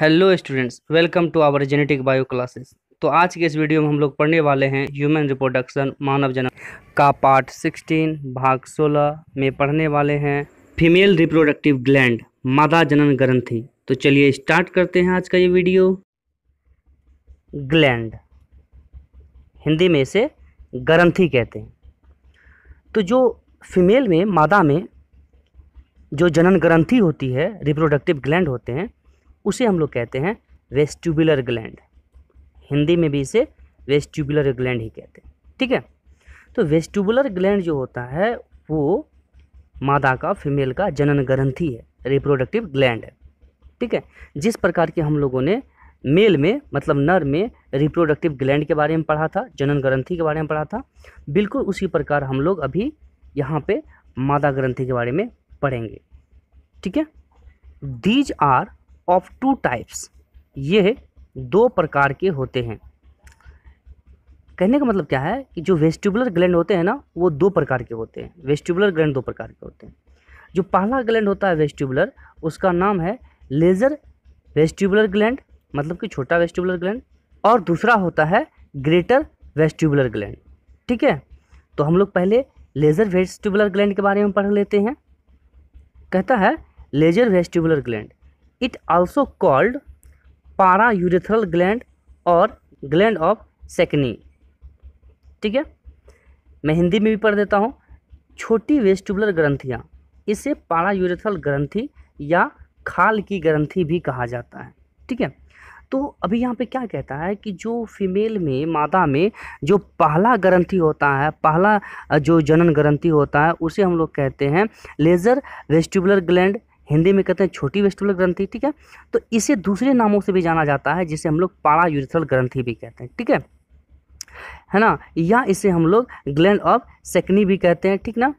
hello students welcome to our genetic bio classes तो आज के इस वीडियो में हम लोग पढ़ने वाले हैं ह्यूमन रिप्रोडक्शन मानव जन्म का पार्ट 16 भाग 16 में पढ़ने वाले हैं फीमेल रिप्रोडक्टिव ग्लैंड मादा जनन ग्रंथि तो चलिए स्टार्ट करते हैं आज का ये वीडियो ग्लैंड हिंदी में इसे ग्रंथि कहते हैं तो जो फीमेल में मादा में जो जनन ग्रंथि होती है रिप्रोडक्टिव ग्लैंड होते हैं उसे हम लोग कहते हैं वेस्ट्यूबुलर ग्लैंड हिंदी में भी इसे वेस्ट्यूबुलर ग्लैंड ही कहते हैं ठीक है तो वेस्ट्यूबुलर ग्लैंड जो होता है वो मादा का फीमेल का जनन ग्रंथि है रिप्रोडक्टिव ग्लैंड है ठीक है जिस प्रकार के हम लोगों ने मेल में मतलब नर में रिप्रोडक्टिव ग्लैंड के बारे में पढ़ा था जनन ग्रंथि के बारे में पढ़ा था बिल्कुल उसी प्रकार हम लोग अभी यहाँ पे मादा ग्रंथि के बारे में पढ़ेंगे ठीक है these are of two types ये दो प्रकार के होते हैं कहने का मतलब क्या है कि जो वेस्टिबुलर ग्लैंड होते हैं ना वो दो प्रकार के होते हैं वेस्टिबुलर ग्लैंड दो प्रकार के होते हैं जो पहला ग्लैंड होता है वेस्टिबुलर उसका नाम है लेज़र वेस्टिबुलर ग्लैंड मतलब कि छोटा वेस्टिबुलर ग्लैंड और दूसरा होता है ग्रेटर वेस्टिबुलर ग्लैंड ठीक है तो हम लोग पहले लेज़र वेस्टिबुलर ग्लैंड के बारे में पढ़ लेते हैं कहता है lesser vestibular gland it also called para urethral gland और ग्लैंड ऑफ सेकनी ठीक है मैं हिंदी में भी पढ़ देता हूँ छोटी वेस्टुबुलर ग्रंथियाँ इसे पारा यूरेथल ग्रंथि या खाल की ग्रंथि भी कहा जाता है ठीक है तो अभी यहाँ पे क्या कहता है कि जो फीमेल में मादा में जो पहला ग्रंथि होता है पहला जो जनन ग्रंथि होता है उसे हम लोग कहते हैं लेज़र वेस्टिबुलर ग्लैंड हिंदी में कहते हैं छोटी वेस्टुलर ग्रंथि ठीक है तो इसे दूसरे नामों से भी जाना जाता है जिसे हम लोग पारा यूरिथल ग्रंथि भी कहते हैं ठीक है है ना या इसे हम लोग ग्लैंड ऑफ सेकनी भी कहते हैं ठीक ना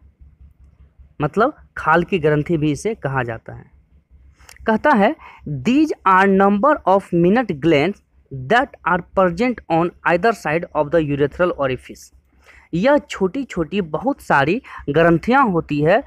मतलब खाल की ग्रंथि भी इसे कहा जाता है कहता है these are number of minute gland that are present on either side of the urethral orifice यह छोटी छोटी बहुत सारी ग्रंथियाँ होती है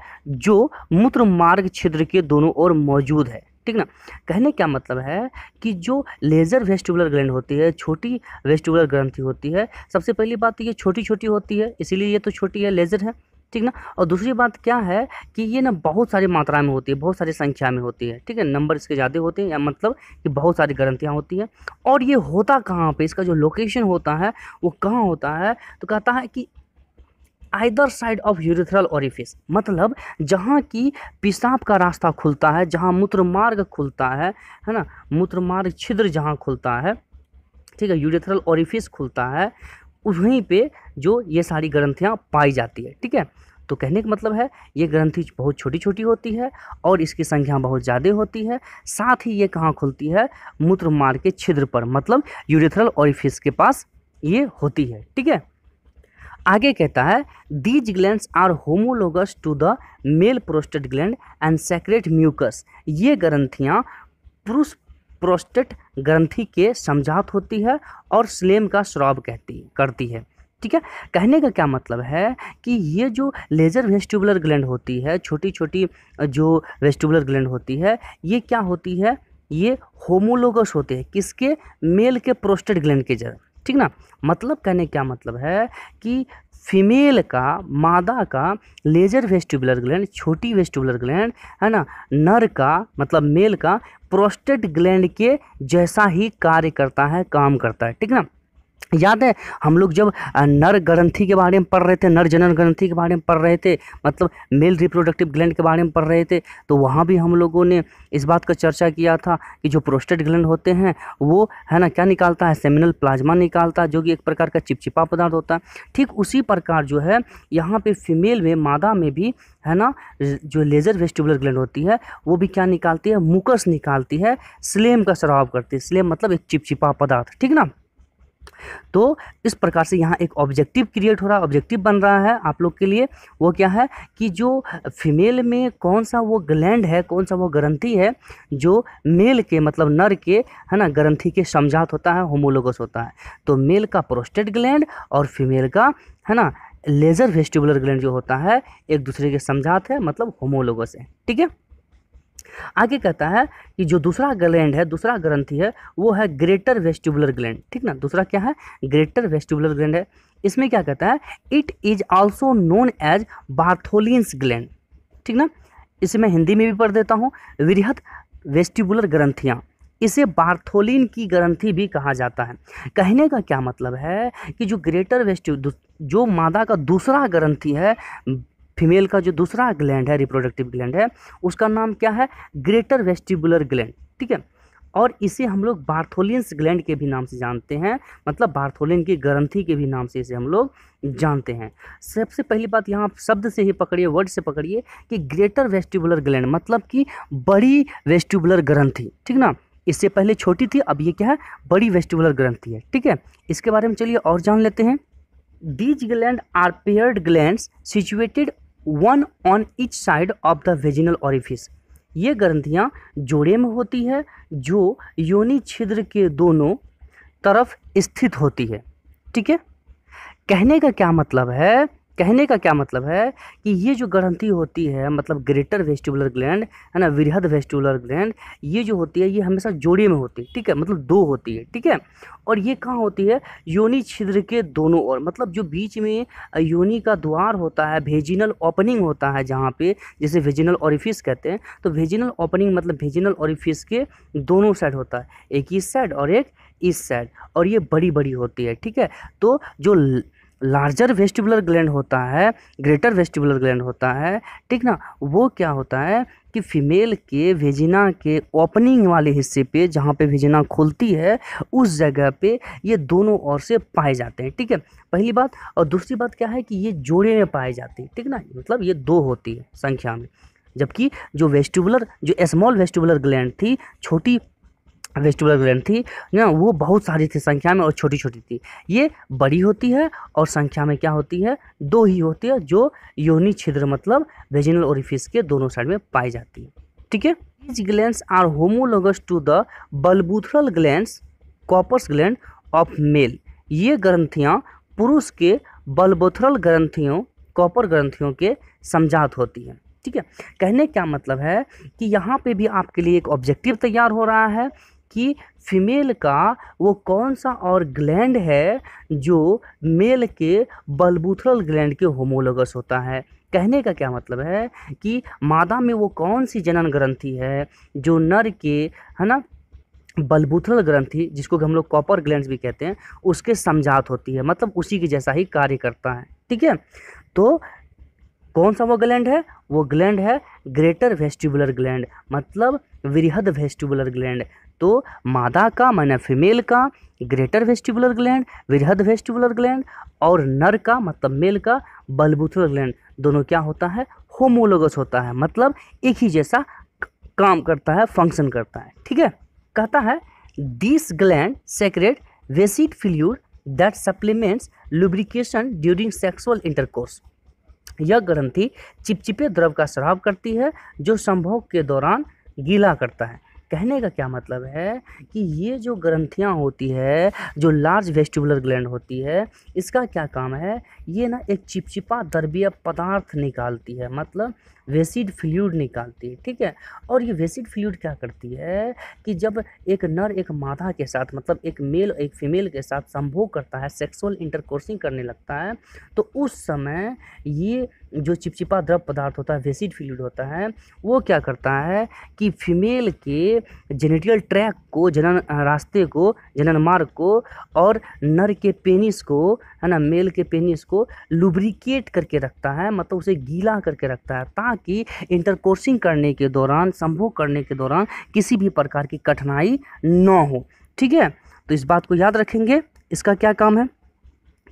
जो मूत्र मार्ग छिद्र के दोनों ओर मौजूद है ठीक ना कहने का मतलब है कि जो लेज़र वेस्टिबुलर ग्लैंड होती है छोटी वेस्टिबुलर ग्रंथि होती है सबसे पहली बात तो ये छोटी छोटी होती है इसीलिए ये तो छोटी है लेज़र है ठीक ना और दूसरी बात क्या है कि ये ना बहुत सारी मात्रा में होती है बहुत सारी संख्या में होती है ठीक है नंबर इसके ज़्यादा होते हैं या मतलब कि बहुत सारी ग्रंथियाँ होती हैं और ये होता कहाँ पर इसका जो लोकेशन होता है वो कहाँ होता है तो कहता है कि either side of urethral orifice मतलब जहाँ की पेशाब का रास्ता खुलता है जहाँ मूत्र मार्ग खुलता है है ना मूत्र मार्ग छिद्र जहाँ खुलता है ठीक है यूरिथ्रल ऑरिफिस खुलता है वहीं पे जो ये सारी ग्रंथियाँ पाई जाती है ठीक है तो कहने का मतलब है ये ग्रंथि बहुत छोटी छोटी होती है और इसकी संख्या बहुत ज़्यादा होती है साथ ही ये कहाँ खुलती है मूत्र मार्ग के छिद्र पर मतलब यूरिथ्रल ऑरिफिस के पास ये होती है ठीक है आगे कहता है these gland are homologous to the male prostate gland and secrete mucus ये ग्रंथियाँ पुरुष प्रोस्टेट ग्रंथि के समझात होती है और स्लेम का श्राव कहती करती है ठीक है कहने का क्या मतलब है कि ये जो लेजर वेस्टिबुलर ग्लैंड होती है छोटी छोटी जो वेस्टिबुलर ग्लैंड होती है ये क्या होती है ये होमोलोगस होते हैं किसके मेल के प्रोस्टेट ग्लैंड के जर ठीक ना मतलब कहने क्या मतलब है कि फीमेल का मादा का लेजर वेस्टिबुलर ग्लैंड छोटी वेस्टिबुलर ग्लैंड है ना नर का मतलब मेल का प्रोस्टेट ग्लैंड के जैसा ही कार्य करता है काम करता है ठीक ना याद है हम लोग जब नर ग्रंथि के बारे में पढ़ रहे थे नर जनन ग्रंथि के बारे में पढ़ रहे थे मतलब मेल रिप्रोडक्टिव ग्लैंड के बारे में पढ़ रहे थे तो वहाँ भी हम लोगों ने इस बात का चर्चा किया था कि जो प्रोस्टेट ग्लैंड होते हैं वो है ना क्या निकालता है सेमिनल प्लाज्मा निकालता है जो कि एक प्रकार का चिपचिपा पदार्थ होता है ठीक उसी प्रकार जो है यहाँ पर फीमेल में मादा में भी है ना जो लेज़र वेस्टिबुलर ग्लैंड होती है वो भी क्या निकालती है मुकस निकालती है स्लेम का शराब करती है स्लेम मतलब एक चिपचिपा पदार्थ ठीक ना तो इस प्रकार से यहाँ एक ऑब्जेक्टिव क्रिएट हो रहा है ऑब्जेक्टिव बन रहा है आप लोग के लिए वो क्या है कि जो फीमेल में कौन सा वो ग्लैंड है कौन सा वो ग्रंथि है जो मेल के मतलब नर के है ना ग्रंथि के समझात होता है होमोलोगस होता है तो मेल का प्रोस्टेट ग्लैंड और फीमेल का है ना लेज़र वेस्टिबुलर ग्लैंड जो होता है एक दूसरे के समझात है मतलब होमोलोगस है ठीक है आगे कहता है कि जो दूसरा ग्लैंड है दूसरा ग्रंथि है वो है ग्रेटर वेस्टिबुलर ग्लैंड ठीक ना दूसरा क्या है ग्रेटर वेस्टिबुलर ग्लैंड है इसमें क्या कहता है it is also known as Bartholin's gland ठीक ना इसे मैं हिंदी में भी पढ़ देता हूँ वृहत वेस्टिबुलर ग्रंथियाँ इसे बार्थोलिन की ग्रंथि भी कहा जाता है कहने का क्या मतलब है कि जो ग्रेटर वेस्ट जो मादा का दूसरा ग्रंथि है फीमेल का जो दूसरा ग्लैंड है रिप्रोडक्टिव ग्लैंड है उसका नाम क्या है ग्रेटर वेस्टिबुलर ग्लैंड ठीक है और इसे हम लोग बार्थोलियंस ग्लैंड के भी नाम से जानते हैं मतलब बार्थोलियन की ग्रंथि के भी नाम से इसे हम लोग जानते हैं सबसे पहली बात यहाँ आप शब्द से ही पकड़िए वर्ड से पकड़िए कि ग्रेटर वेस्टिबुलर ग्लैंड मतलब कि बड़ी वेस्टिबुलर ग्रंथि ठीक ना इससे पहले छोटी थी अब ये क्या है बड़ी वेस्टिबुलर ग्रंथि है ठीक है इसके बारे में चलिए और जान लेते हैं these gland are paired gland situated one on each side of the vaginal orifice ये ग्रंथियाँ जोड़े में होती है जो योनि छिद्र के दोनों तरफ स्थित होती है ठीक है कहने का क्या मतलब है कहने का क्या मतलब है कि ये जो ग्रंथि होती है मतलब ग्रेटर वेस्टिबुलर ग्लैंड है ना वृहद वेस्टिबुलर ग्लैंड ये जो होती है ये हमेशा जोड़ी में होती है ठीक है मतलब दो होती है ठीक है और ये कहाँ होती है योनि छिद्र के दोनों ओर मतलब जो बीच में योनि का द्वार होता है वेजिनल ओपनिंग होता है जहाँ पे जैसे वेजिनल ऑरिफिस कहते हैं तो वेजिनल ओपनिंग मतलब वेजिनल ऑरिफिस के दोनों साइड होता है एक इस साइड और एक इस साइड और ये बड़ी बड़ी होती है ठीक है तो जो लार्जर वेस्टिबुलर ग्लैंड होता है ग्रेटर वेस्टिबुलर ग्लैंड होता है ठीक ना वो क्या होता है कि फीमेल के वेजिना के ओपनिंग वाले हिस्से पे जहाँ पे वेजिना खुलती है उस जगह पे ये दोनों ओर से पाए जाते हैं ठीक है पहली बात और दूसरी बात क्या है कि ये जोड़े में पाए जाते हैं ठीक ना मतलब ये दो होती है संख्या में जबकि जो वेस्टिबुलर जो स्मॉल वेस्टिबुलर ग्लैंड थी छोटी वेजिटेबल ग्लैंड थी ना वो बहुत सारी थी संख्या में और छोटी छोटी थी ये बड़ी होती है और संख्या में क्या होती है दो ही होती है जो योनि छिद्र मतलब वेजिनल ओरिफिस के दोनों साइड में पाई जाती है ठीक है these gland are homologous to the bulbourethral gland Cowper's gland of male ये ग्रंथियाँ पुरुष के बलबूथरल ग्रंथियों कॉपर ग्रंथियों के समझात होती हैं ठीक है कहने क्या मतलब है कि यहाँ पे भी आपके लिए एक ऑब्जेक्टिव तैयार हो रहा है कि फीमेल का वो कौन सा और ग्लैंड है जो मेल के बलबूथरल ग्लैंड के होमोलोगस होता है कहने का क्या मतलब है कि मादा में वो कौन सी जनन ग्रंथि है जो नर के है ना बलबूथरल ग्रंथि जिसको हम लोग कॉपर ग्लैंड भी कहते हैं उसके समझात होती है मतलब उसी के जैसा ही कार्य करता है ठीक है तो कौन सा वो ग्लैंड है वो ग्लैंड है ग्रेटर वेस्टिबुलर ग्लैंड मतलब वृहद वेस्टिबुलर ग्लैंड तो मादा का मैंने फीमेल का ग्रेटर वेस्टिबुलर ग्लैंड वृहद वेस्टिबुलर ग्लैंड और नर का मतलब मेल का बलबुथुलर ग्लैंड दोनों क्या होता है होमोलोगस होता है मतलब एक ही जैसा काम करता है फंक्शन करता है ठीक है कहता है this gland secrete viscid fluid that supplements lubrication during sexual intercourse यह ग्रंथि चिपचिपे द्रव का शराब करती है जो संभोग के दौरान गीला करता है कहने का क्या मतलब है कि ये जो ग्रंथियाँ होती है जो लार्ज वेस्टिबुलर ग्लैंड होती है इसका क्या काम है ये ना एक चिपचिपा दरबिया पदार्थ निकालती है मतलब वेसिड फ्लूड निकालती है ठीक है और ये वेसिड फ्लूड क्या करती है कि जब एक नर एक मादा के साथ मतलब एक मेल एक फीमेल के साथ संभोग करता है सेक्सुअल इंटरकोर्सिंग करने लगता है तो उस समय ये जो चिपचिपा द्रव पदार्थ होता है वेसिड फ्लूड होता है वो क्या करता है कि फीमेल के जेनेटियल ट्रैक को जनन रास्ते को जनन मार्ग को और नर के पेनिस को है ना मेल के पेनिस को लुब्रिकेट करके रखता है मतलब उसे गीला करके रखता है ताकि कि इंटरकोर्सिंग करने के दौरान संभोग करने के दौरान किसी भी प्रकार की कठिनाई न हो ठीक है तो इस बात को याद रखेंगे इसका क्या काम है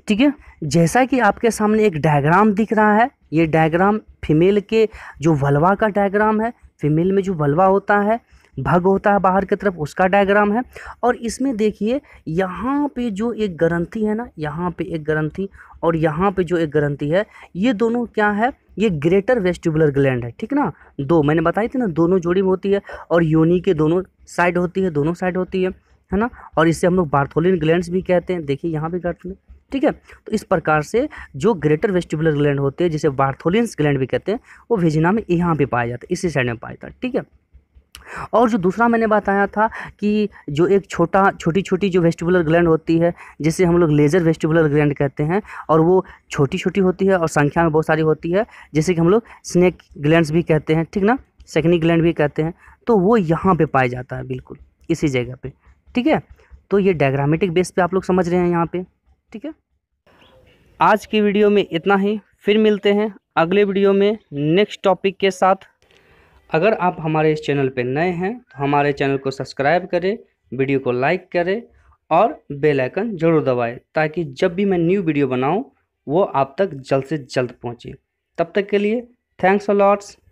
ठीक है जैसा कि आपके सामने एक डायग्राम दिख रहा है ये डायग्राम फीमेल के जो वलवा का डायग्राम है फीमेल में जो वलवा होता है भग होता है बाहर की तरफ उसका डायग्राम है और इसमें देखिए यहाँ पे जो एक ग्रंथी है ना यहाँ पे एक ग्रंथी और यहाँ पे जो एक ग्रंथी है ये दोनों क्या है ये ग्रेटर वेस्टिबुलर ग्लैंड है ठीक ना दो मैंने बताई थी ना दोनों जोड़ी में होती है और योनि के दोनों साइड होती है दोनों साइड होती है है ना और इसे हम लोग बार्थोलिन ग्लैंड भी कहते हैं देखिए यहाँ भी कहते हैं ठीक है तो इस प्रकार से जो ग्रेटर वेस्टिबुलर ग्लैंड होते हैं जिसे बार्थोलिन ग्लैंड भी कहते हैं वो भेजना में यहाँ पर पाया जाता है इसी साइड में पाया जाता है ठीक है और जो दूसरा मैंने बताया था कि जो एक छोटा छोटी छोटी जो वेस्टिबुलर ग्लैंड होती है जिसे हम लोग लेज़र वेस्टिबुलर ग्लैंड कहते हैं और वो छोटी छोटी होती है और संख्या में बहुत सारी होती है जैसे कि हम लोग स्नेक ग्लैंड्स भी कहते हैं ठीक ना सेकनी ग्लैंड भी कहते हैं तो वो यहाँ पर पाया जाता है बिल्कुल इसी जगह पर ठीक है तो ये डायग्रामेटिक बेस पर आप लोग समझ रहे हैं यहाँ पर ठीक है आज की वीडियो में इतना ही फिर मिलते हैं अगले वीडियो में नेक्स्ट टॉपिक के साथ अगर आप हमारे इस चैनल पर नए हैं तो हमारे चैनल को सब्सक्राइब करें वीडियो को लाइक करें और बेल आइकन जरूर दबाएं ताकि जब भी मैं न्यू वीडियो बनाऊं वो आप तक जल्द से जल्द पहुंचे तब तक के लिए थैंक्स अ लॉट्स